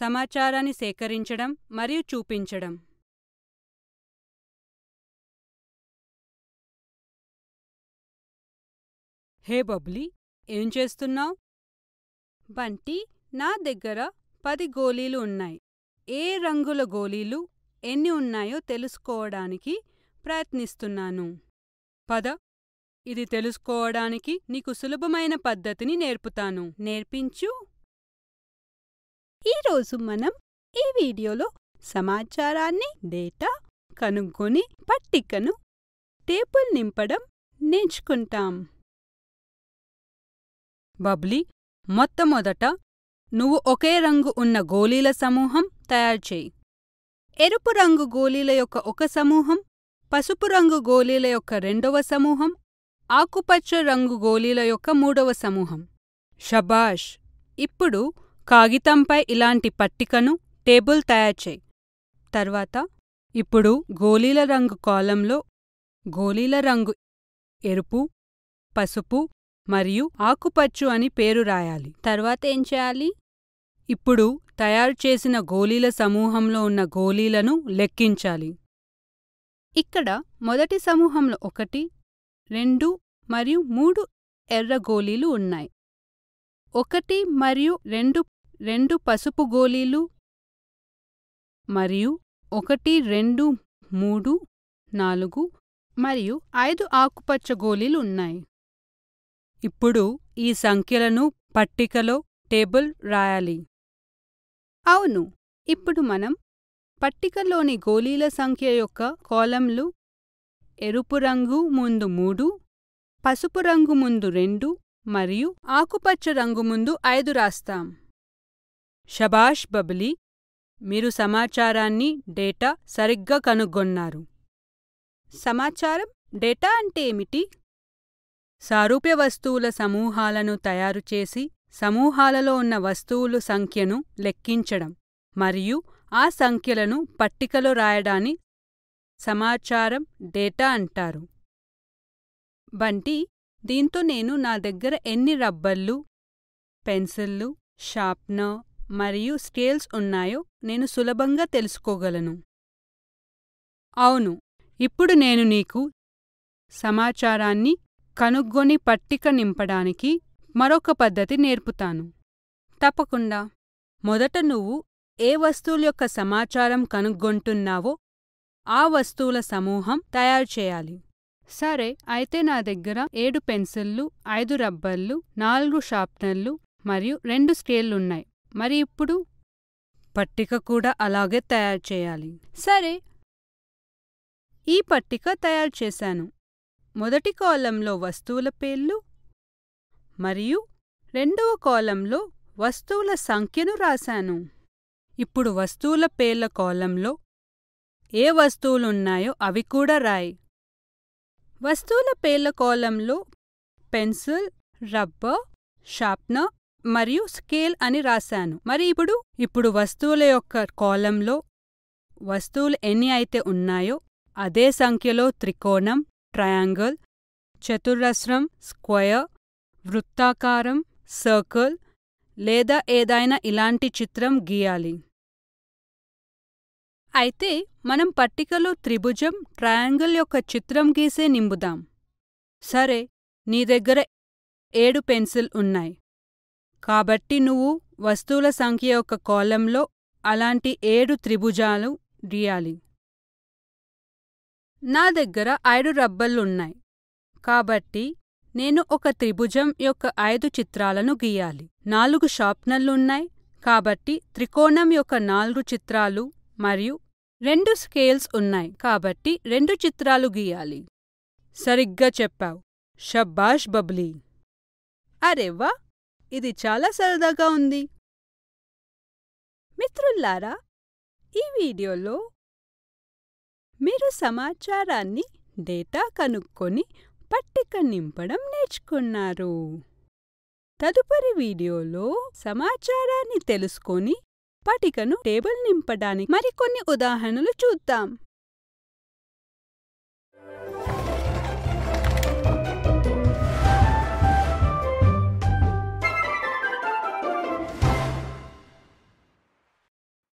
సమాచారాన్ని సేకరించడం మరియు చూపించడం హే బబ్లీ ఏం చేస్తున్నావు బంటి నా దగ్గర పది గోళీలు ఉన్నాయి ఏ రంగుల గోళీలు ఎన్ని ఉన్నాయో తెలుసుకోవడానికి ప్రయత్నిస్తున్నాను పద ఇది తెలుసుకోవడానికి నీకు సులభమైన పద్ధతిని నేర్పుతాను నేర్పించు ఈరోజు మనం ఈ వీడియోలో సమాచారాన్ని డేటా కనుగొని పట్టికను టేబుల్ నింపడం నేర్చుకుంటాం బబ్లీ మొట్టమొదట నువ్వు ఒకే రంగు ఉన్న గోళీల సమూహం తయారు చేయి ఎరుపు రంగు గోళీల యొక్క ఒక సమూహం పసుపు రంగు గోళీల యొక్క రెండవ సమూహం ఆకుపచ్చ రంగు గోళీల యొక్క మూడవ సమూహం షబాష్ ఇప్పుడు కాగితంపై ఇలాంటి పట్టికను టేబుల్ తయారుచేయి తర్వాత ఇప్పుడు గోళీల రంగు కాలంలో గోళీల రంగు ఎరుపు పసుపు మరియు ఆకుపచ్చు అని పేరు రాయాలి తర్వాత ఏం చేయాలి ఇప్పుడు తయారు చేసిన గోళీల సమూహంలో ఉన్న గోళీలను లెక్కించాలి ఇక్కడ మొదటి సమూహంలో ఒకటి రెండు మరియు మూడు ఎర్ర గోళీలు ఉన్నాయి ఒకటి మరియు రెండు రెండు పసుపు గోళీలు మరియు ఒకటి రెండు మూడు నాలుగు మరియు ఐదు ఆకుపచ్చ గోళీలు ఉన్నాయి ఇప్పుడు ఈ సంఖ్యలను పట్టికలో టేబుల్ రాయాలి అవును ఇప్పుడు మనం పట్టికలోని గోళీల సంఖ్య యొక్క కాలంలు ఎరుపు రంగు ముందు మూడు పసుపు రంగు ముందు రెండు మరియు ఆకుపచ్చ రంగు ముందు ఐదు రాస్తాం షబాష్ బబ్లీ మీరు సమాచారాన్ని డేటా సరిగ్గా కనుగొన్నారు సమాచారం డేటా అంటే ఏమిటి సారూప్య వస్తువుల సమూహాలను తయారుచేసి సమూహాలలో ఉన్న వస్తువులు సంఖ్యను లెక్కించడం మరియు ఆ సంఖ్యలను పట్టికలో రాయడాన్ని సమాచారం డేటా అంటారు బంటి దీంతో నేను నా దగ్గర ఎన్ని రబ్బర్లు పెన్సిళ్ళు షార్ప్నర్ మరియు స్కేల్స్ ఉన్నాయో నేను సులభంగా తెలుసుకోగలను అవును ఇప్పుడు నేను నీకు సమాచారాన్ని కనుగొని పట్టిక నింపడానికి మరొక పద్ధతి నేర్పుతాను తప్పకుండా మొదట నువ్వు ఏ వస్తువుల యొక్క సమాచారం కనుగొంటున్నావో ఆ వస్తువుల సమూహం తయారు చేయాలి సరే అయితే నా దగ్గర ఏడు పెన్సిళ్ళు ఐదు రబ్బర్లు నాలుగు షార్ప్నర్లు మరియు రెండు స్కేళ్లున్నాయి మరి ఇప్పుడు పట్టిక కూడా అలాగే తయారు చేయాలి సరే ఈ పట్టిక తయారు చేశాను మొదటి కాలంలో వస్తువుల పేర్లు మరియు రెండవ కాలంలో వస్తువుల సంఖ్యను రాశాను ఇప్పుడు వస్తువుల పేర్ల కాలంలో ఏ వస్తువులున్నాయో అవి కూడా రాయి వస్తువుల పేర్ల కాలంలో పెన్సిల్ రబ్బర్ షార్ప్నర్ మరియు స్కేల్ అని రాశాను మరి ఇప్పుడు ఇప్పుడు వస్తువుల యొక్క కాలంలో వస్తువులు ఎన్ని అయితే ఉన్నాయో అదే సంఖ్యలో త్రికోణం ట్రయాంగిల్ చతురస్రం స్క్వయర్ వృత్తాకారం సర్కిల్ లేదా ఏదైనా ఇలాంటి చిత్రం గీయాలి అయితే మనం పట్టికలో త్రిభుజం ట్రయాంగిల్ యొక్క చిత్రం గీసే నింపుదాం సరే నీ దగ్గర ఏడు పెన్సిల్ ఉన్నాయి కాబట్టి నువ్వు వస్తువుల సంఖ్య యొక్క కాలంలో అలాంటి ఏడు త్రిభుజాలు గీయాలి నా దగ్గర ఐదు రబ్బర్లున్నాయి కాబట్టి నేను ఒక త్రిభుజం యొక్క ఐదు చిత్రాలను గీయాలి నాలుగు షార్ప్నర్లున్నాయి కాబట్టి త్రికోణం యొక్క నాలుగు చిత్రాలు మరియు రెండు స్కేల్స్ ఉన్నాయి కాబట్టి రెండు చిత్రాలు గీయాలి సరిగ్గా చెప్పావు షబ్బాష్ బబ్లీ అరేవా ఇది చాలా సరదాగా ఉంది మిత్రుల్లారా ఈ వీడియోలో మీరు సమాచారాన్ని డేటా కనుక్కొని పట్టిక నింపడం నేర్చుకున్నారు తదుపరి వీడియోలో సమాచారాన్ని తెలుసుకొని పటికను టేబుల్ నింపడానికి మరికొన్ని ఉదాహరణలు చూద్దాం